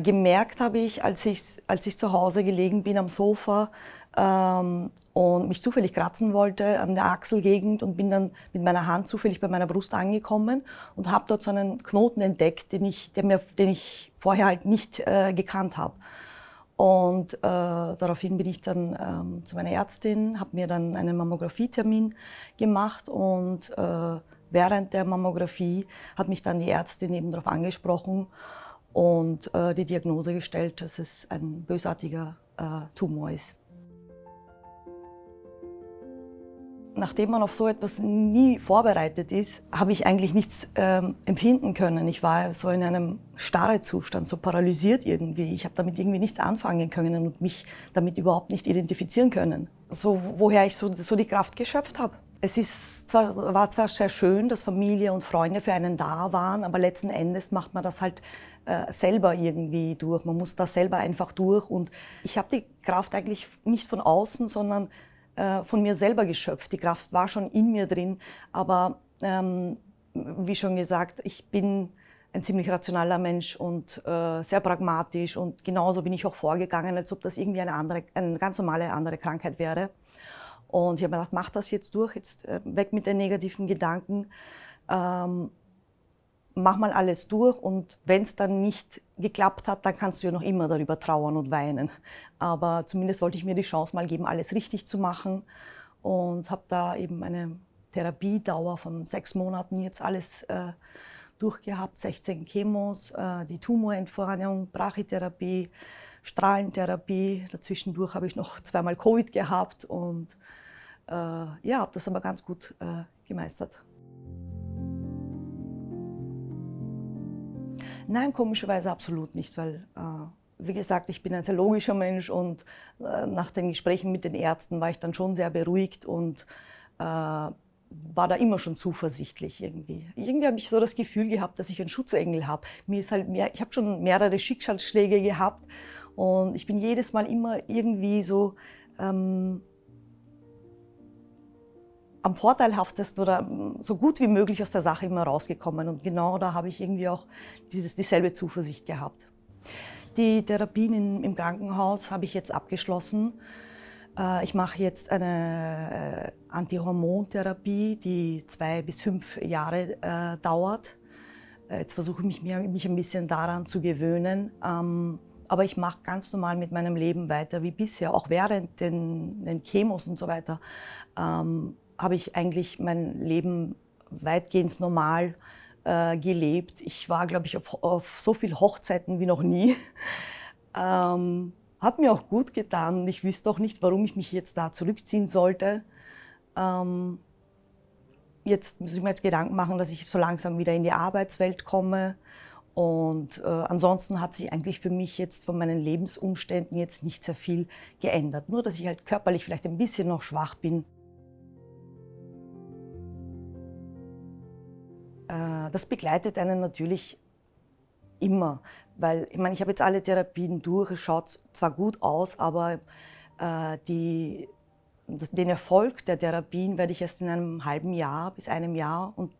Gemerkt habe ich, als ich, als ich zu Hause gelegen bin am Sofa ähm, und mich zufällig kratzen wollte an der Achselgegend und bin dann mit meiner Hand zufällig bei meiner Brust angekommen und habe dort so einen Knoten entdeckt, den ich, den mir, den ich vorher halt nicht äh, gekannt habe. Und äh, daraufhin bin ich dann ähm, zu meiner Ärztin, habe mir dann einen Mammographietermin gemacht und äh, während der Mammographie hat mich dann die Ärztin eben darauf angesprochen und äh, die Diagnose gestellt, dass es ein bösartiger äh, Tumor ist. Nachdem man auf so etwas nie vorbereitet ist, habe ich eigentlich nichts ähm, empfinden können. Ich war so in einem Zustand, so paralysiert irgendwie. Ich habe damit irgendwie nichts anfangen können und mich damit überhaupt nicht identifizieren können. So, woher ich so, so die Kraft geschöpft habe. Es ist zwar, war zwar sehr schön, dass Familie und Freunde für einen da waren, aber letzten Endes macht man das halt äh, selber irgendwie durch. Man muss da selber einfach durch. Und ich habe die Kraft eigentlich nicht von außen, sondern äh, von mir selber geschöpft. Die Kraft war schon in mir drin, aber ähm, wie schon gesagt, ich bin ein ziemlich rationaler Mensch und äh, sehr pragmatisch und genauso bin ich auch vorgegangen, als ob das irgendwie eine, andere, eine ganz normale andere Krankheit wäre. Und ich habe mir gedacht, mach das jetzt durch, jetzt äh, weg mit den negativen Gedanken. Ähm, mach mal alles durch und wenn es dann nicht geklappt hat, dann kannst du ja noch immer darüber trauern und weinen. Aber zumindest wollte ich mir die Chance mal geben, alles richtig zu machen und habe da eben eine Therapiedauer von sechs Monaten jetzt alles äh, durchgehabt, 16 Chemos, äh, die Tumorentfernung, Brachytherapie, Strahlentherapie. Dazwischendurch habe ich noch zweimal Covid gehabt und äh, ja, habe das aber ganz gut äh, gemeistert. Nein, komischerweise absolut nicht, weil äh, wie gesagt, ich bin ein sehr logischer Mensch und äh, nach den Gesprächen mit den Ärzten war ich dann schon sehr beruhigt und äh, war da immer schon zuversichtlich irgendwie. Irgendwie habe ich so das Gefühl gehabt, dass ich einen Schutzengel habe. Mir ist halt mehr, ich habe schon mehrere Schicksalsschläge gehabt und ich bin jedes Mal immer irgendwie so ähm, am vorteilhaftesten oder mm, so gut wie möglich aus der Sache immer rausgekommen. Und genau da habe ich irgendwie auch dieses, dieselbe Zuversicht gehabt. Die Therapien in, im Krankenhaus habe ich jetzt abgeschlossen. Äh, ich mache jetzt eine äh, Antihormontherapie, die zwei bis fünf Jahre äh, dauert. Jetzt versuche ich mich, mich ein bisschen daran zu gewöhnen. Ähm, aber ich mache ganz normal mit meinem Leben weiter wie bisher, auch während den, den Chemos und so weiter. Ähm, habe ich eigentlich mein Leben weitgehend normal äh, gelebt. Ich war, glaube ich, auf, auf, so viel Hochzeiten wie noch nie. ähm, hat mir auch gut getan. Ich wüsste auch nicht, warum ich mich jetzt da zurückziehen sollte. Ähm, jetzt muss ich mir jetzt Gedanken machen, dass ich so langsam wieder in die Arbeitswelt komme. Und äh, ansonsten hat sich eigentlich für mich jetzt von meinen Lebensumständen jetzt nicht sehr viel geändert. Nur, dass ich halt körperlich vielleicht ein bisschen noch schwach bin. Äh, das begleitet einen natürlich immer, weil ich meine, ich habe jetzt alle Therapien durch, es schaut zwar gut aus, aber äh, die, den Erfolg der Therapien werde ich erst in einem halben Jahr bis einem Jahr und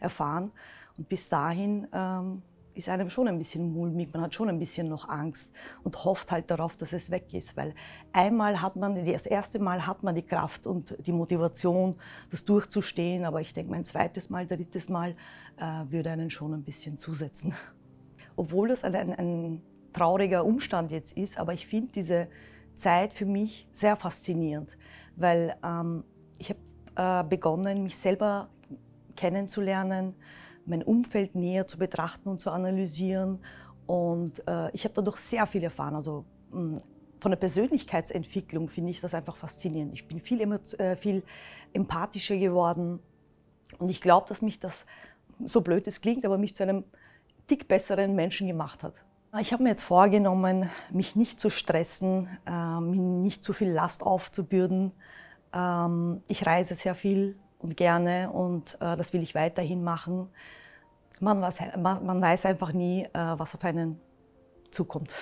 erfahren. Und bis dahin ähm, ist einem schon ein bisschen mulmig, man hat schon ein bisschen noch Angst und hofft halt darauf, dass es weg ist, weil einmal hat man, das erste Mal hat man die Kraft und die Motivation, das durchzustehen, aber ich denke, mein zweites Mal, drittes Mal äh, würde einen schon ein bisschen zusetzen. Obwohl das ein, ein, ein trauriger Umstand jetzt ist, aber ich finde diese Zeit für mich sehr faszinierend, weil ähm, ich habe äh, begonnen, mich selber kennenzulernen, mein Umfeld näher zu betrachten und zu analysieren. Und äh, ich habe dadurch sehr viel erfahren. Also mh, hm, von der Persönlichkeitsentwicklung finde ich das einfach faszinierend. Ich bin viel, äh, viel empathischer geworden. Und ich glaube, dass mich das, so blöd es klingt, aber mich zu einem dick besseren Menschen gemacht hat. Ich habe mir jetzt vorgenommen, mich nicht zu stressen, äh, mir nicht zu viel Last aufzubürden. Ähm, ich reise sehr viel, und gerne und äh, das will ich weiterhin machen. Man, was, man weiß einfach nie, äh, was auf einen zukommt.